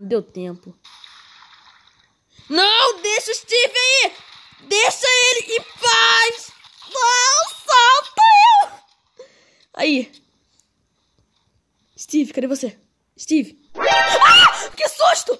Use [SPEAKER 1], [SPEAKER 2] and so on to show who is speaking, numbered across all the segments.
[SPEAKER 1] Não deu tempo. Não, deixa o Steve aí! Deixa ele em paz! Não, solta eu! Aí. Steve, cadê você? Steve. Ah, que susto!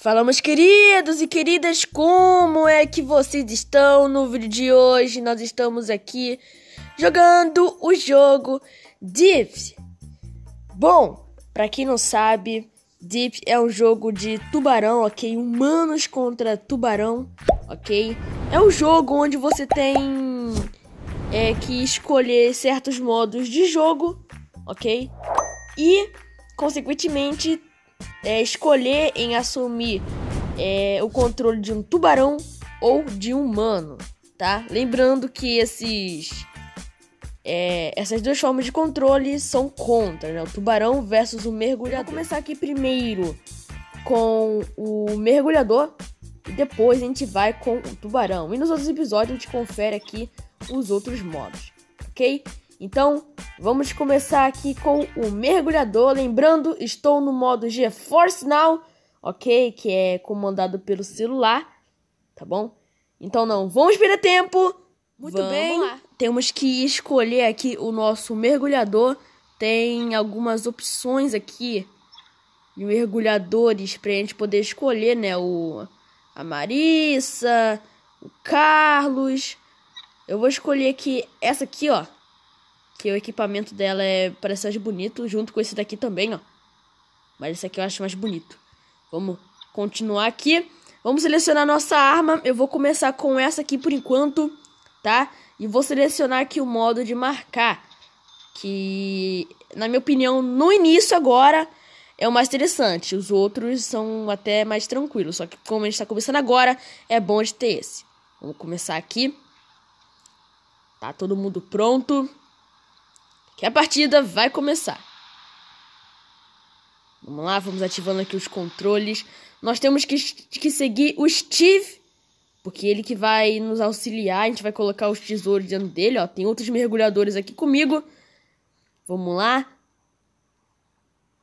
[SPEAKER 1] Fala, meus queridos e queridas, como é que vocês estão no vídeo de hoje? Nós estamos aqui jogando o jogo Div. Bom, para quem não sabe, Deep é um jogo de tubarão, ok? Humanos contra tubarão, ok? É um jogo onde você tem é, que escolher certos modos de jogo, ok? E, consequentemente, é, escolher em assumir é, o controle de um tubarão ou de um humano, tá? Lembrando que esses é, essas duas formas de controle são contra, né? O tubarão versus o mergulhador. Vou começar aqui primeiro com o mergulhador e depois a gente vai com o tubarão. E nos outros episódios a gente confere aqui os outros modos, ok? Então vamos começar aqui com o mergulhador. Lembrando, estou no modo GeForce Now, ok? Que é comandado pelo celular, tá bom? Então não vamos perder tempo. Muito vamos bem. Lá temos que escolher aqui o nosso mergulhador. Tem algumas opções aqui de mergulhadores para a gente poder escolher, né? O, a Marissa, o Carlos. Eu vou escolher aqui essa aqui, ó. Que o equipamento dela é parece mais bonito, junto com esse daqui também, ó. Mas esse aqui eu acho mais bonito. Vamos continuar aqui. Vamos selecionar nossa arma. Eu vou começar com essa aqui por enquanto tá? E vou selecionar aqui o modo de marcar, que na minha opinião, no início agora é o mais interessante. Os outros são até mais tranquilos, só que como a gente está começando agora, é bom de ter esse. Vamos começar aqui. Tá todo mundo pronto? Que a partida vai começar. Vamos lá, vamos ativando aqui os controles. Nós temos que, que seguir o Steve porque ele que vai nos auxiliar, a gente vai colocar os tesouros dentro dele, ó. Tem outros mergulhadores aqui comigo. Vamos lá.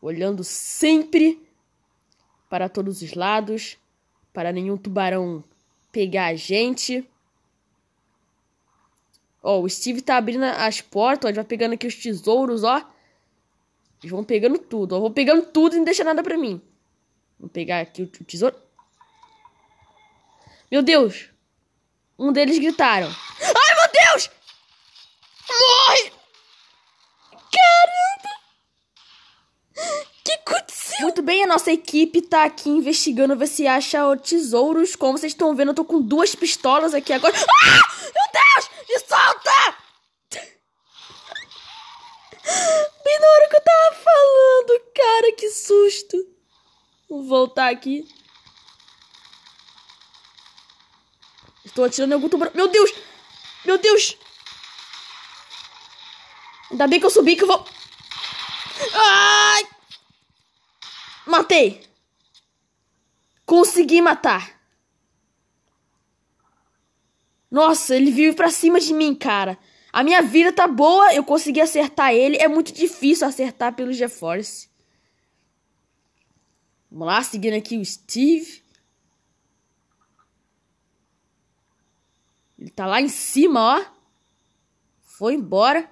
[SPEAKER 1] Olhando sempre para todos os lados, para nenhum tubarão pegar a gente. Ó, o Steve tá abrindo as portas, ó, ele vai pegando aqui os tesouros, ó. Eles vão pegando tudo, ó. Vou pegando tudo e não deixa nada pra mim. Vou pegar aqui o tesouro. Meu Deus! Um deles gritaram. Ai, meu Deus! Morre! Caramba! Que aconteceu? Muito bem, a nossa equipe tá aqui investigando ver se acha tesouros. Como vocês estão vendo, eu tô com duas pistolas aqui agora. Ah! Meu Deus! Me solta! Bem na hora que eu tava falando, cara, que susto. Vou voltar aqui. Tô atirando em algum tubarão. Meu Deus! Meu Deus! Ainda bem que eu subi que eu vou... Ai! Matei! Consegui matar. Nossa, ele veio pra cima de mim, cara. A minha vida tá boa, eu consegui acertar ele. É muito difícil acertar pelo GeForce. Vamos lá, seguindo aqui o Steve. Ele tá lá em cima, ó. Foi embora.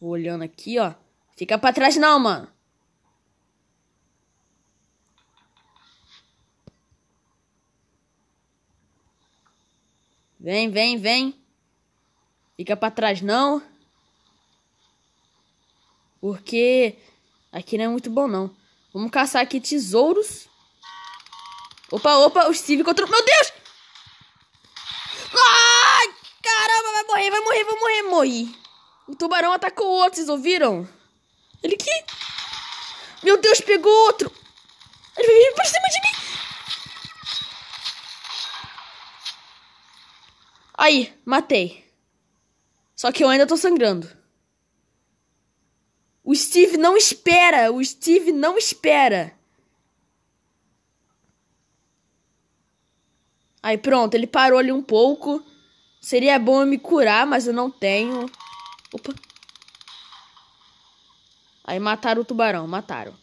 [SPEAKER 1] Vou olhando aqui, ó. Fica pra trás não, mano. Vem, vem, vem. Fica pra trás não. Porque aqui não é muito bom não. Vamos caçar aqui tesouros. Opa, opa, o Steve encontrou... Meu Deus! Aí vai morrer, vai morrer, morri. O tubarão atacou o outro, vocês ouviram? Ele que? Meu Deus, pegou outro. Ele veio pra cima de mim. Aí, matei. Só que eu ainda tô sangrando. O Steve não espera. O Steve não espera. Aí pronto, ele parou ali um pouco. Seria bom eu me curar, mas eu não tenho. Opa. Aí mataram o tubarão, mataram.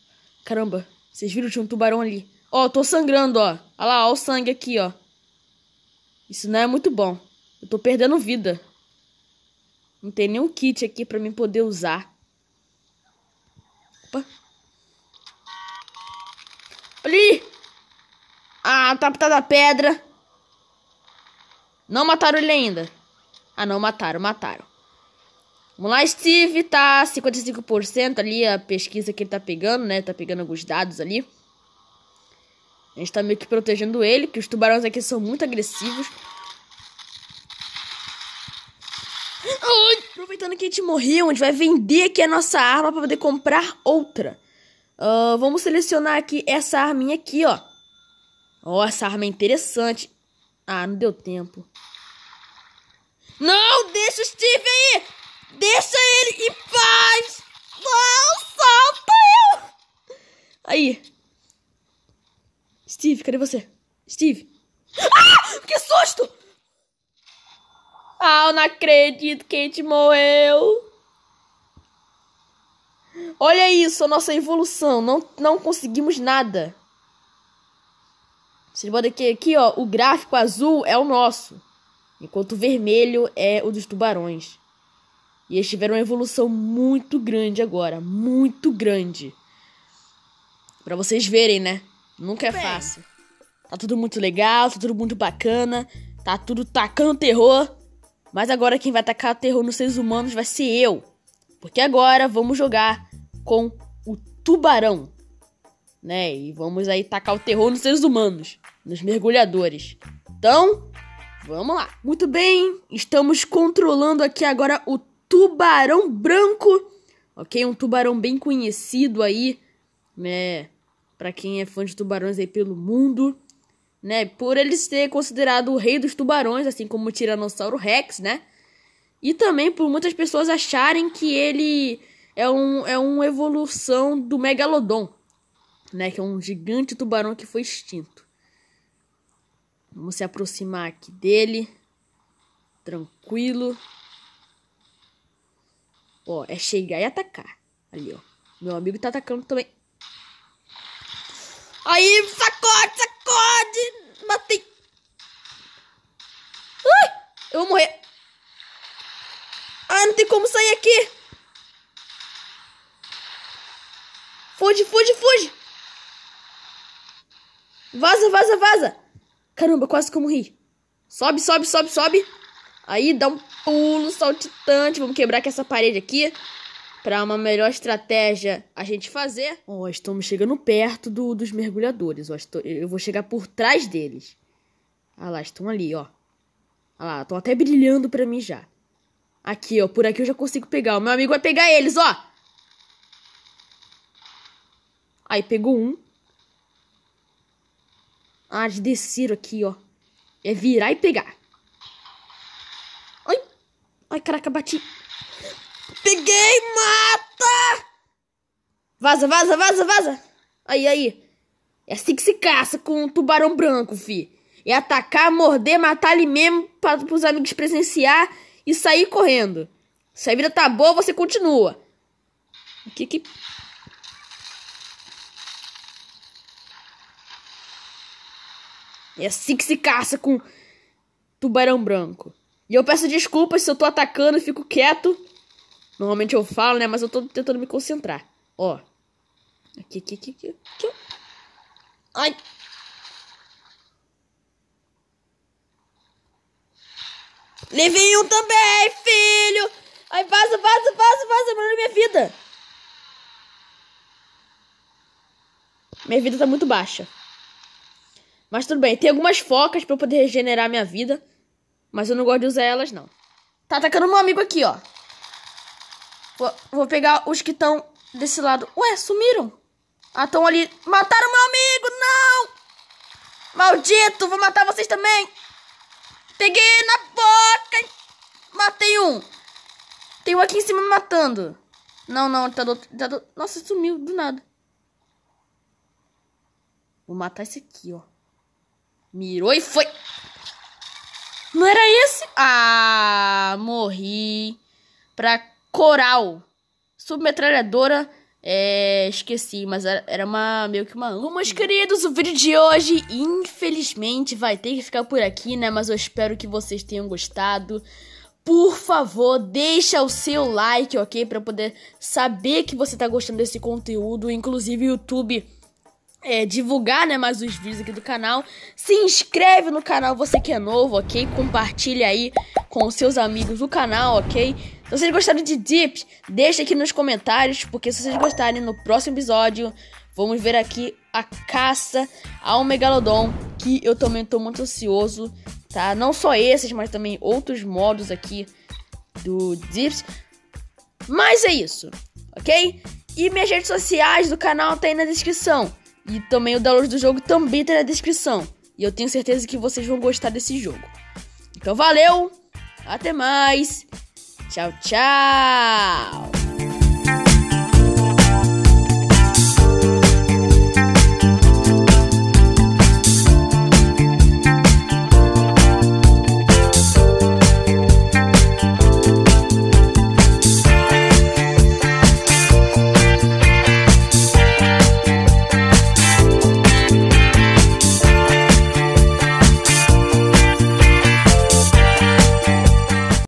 [SPEAKER 1] Caramba, vocês viram? Tinha um tubarão ali. Ó, oh, tô sangrando, ó. Olha lá, ó o sangue aqui, ó. Isso não é muito bom. Eu tô perdendo vida. Não tem nenhum kit aqui pra mim poder usar. Opa. Ali! Ah, tá da pedra. Não mataram ele ainda. Ah, não, mataram, mataram. Vamos lá, Steve tá 55% ali a pesquisa que ele tá pegando, né? Tá pegando alguns dados ali. A gente tá meio que protegendo ele, que os tubarões aqui são muito agressivos. Ai, aproveitando que a gente morreu, a gente vai vender aqui a nossa arma pra poder comprar outra. Uh, vamos selecionar aqui essa arminha aqui, ó. Ó, essa arma é interessante. Ah, não deu tempo. Não, deixa o Steve aí! Deixa ele em paz! Não, solta eu! Aí. Steve, cadê você? Steve. Ah! Que susto! Ah, eu não acredito que a gente morreu. Olha isso, a nossa evolução. Não, não conseguimos nada. Vocês podem ver aqui, ó, o gráfico azul é o nosso, enquanto o vermelho é o dos tubarões. E eles tiveram uma evolução muito grande agora, muito grande. Para vocês verem, né? Nunca é fácil. Tá tudo muito legal, tá tudo muito bacana, tá tudo tacando terror. Mas agora quem vai tacar terror nos seres humanos vai ser eu. Porque agora vamos jogar com o tubarão né? E vamos aí tacar o terror nos seres humanos, nos mergulhadores. Então, vamos lá. Muito bem, estamos controlando aqui agora o tubarão branco, ok? Um tubarão bem conhecido aí, né? Para quem é fã de tubarões aí pelo mundo, né? Por ele ser considerado o rei dos tubarões, assim como o Tiranossauro Rex, né? E também por muitas pessoas acharem que ele é, um, é uma evolução do Megalodon né, que é um gigante tubarão que foi extinto. Vamos se aproximar aqui dele. Tranquilo. Ó, é chegar e atacar. Ali, ó. Meu amigo tá atacando também. Aí, sacode, sacode! Matei! Ai! Eu vou morrer! Ah, não tem como sair aqui! Fude, fude, fude! Vaza, vaza, vaza. Caramba, quase que eu morri. Sobe, sobe, sobe, sobe. Aí dá um pulo saltitante. Vamos quebrar aqui essa parede aqui. Pra uma melhor estratégia a gente fazer. Ó, oh, estamos chegando perto do, dos mergulhadores. Oh, estou, eu vou chegar por trás deles. Ah lá, estão ali, ó. Ah lá, estão até brilhando pra mim já. Aqui, ó. Por aqui eu já consigo pegar. O meu amigo vai pegar eles, ó. Aí pegou um. Ah, de descer aqui, ó. É virar e pegar. Ai. Ai, caraca, bati. Peguei, mata! Vaza, vaza, vaza, vaza. Aí, aí. É assim que se caça com um tubarão branco, fi. É atacar, morder, matar ali mesmo para os amigos presenciar e sair correndo. Se a vida tá boa, você continua. O que que... É assim que se caça com tubarão branco. E eu peço desculpas se eu tô atacando e fico quieto. Normalmente eu falo, né? Mas eu tô tentando me concentrar. Ó. Aqui, aqui, aqui, aqui. aqui. Ai. Levei um também, filho! Ai, passa, passa, passa, passa, mano, minha vida! Minha vida tá muito baixa. Mas tudo bem, tem algumas focas para eu poder regenerar minha vida. Mas eu não gosto de usar elas, não. Tá atacando meu amigo aqui, ó. Vou, vou pegar os que estão desse lado. Ué, sumiram. Ah, estão ali. Mataram meu amigo, não! Maldito, vou matar vocês também. Peguei na boca. Matei um. Tem um aqui em cima me matando. Não, não, tá do, tá do... Nossa, sumiu do nada. Vou matar esse aqui, ó. Mirou e foi. Não era esse? Ah, morri. Pra coral. Submetralhadora. É, esqueci, mas era, era uma meio que uma. Bom, meus queridos, o vídeo de hoje, infelizmente, vai ter que ficar por aqui, né? Mas eu espero que vocês tenham gostado. Por favor, deixa o seu like, ok? Pra poder saber que você tá gostando desse conteúdo. Inclusive, YouTube é, divulgar né, mais os vídeos aqui do canal. Se inscreve no canal, você que é novo, ok? Compartilha aí com os seus amigos o canal, ok? Se vocês gostaram de Deep, deixa aqui nos comentários, porque se vocês gostarem, no próximo episódio vamos ver aqui a caça ao Megalodon, que eu também estou muito ansioso, tá? Não só esses, mas também outros modos aqui do Deep. Mas é isso, ok? E minhas redes sociais do canal tá aí na descrição. E também o download do jogo também tá na descrição. E eu tenho certeza que vocês vão gostar desse jogo. Então valeu, até mais. Tchau, tchau.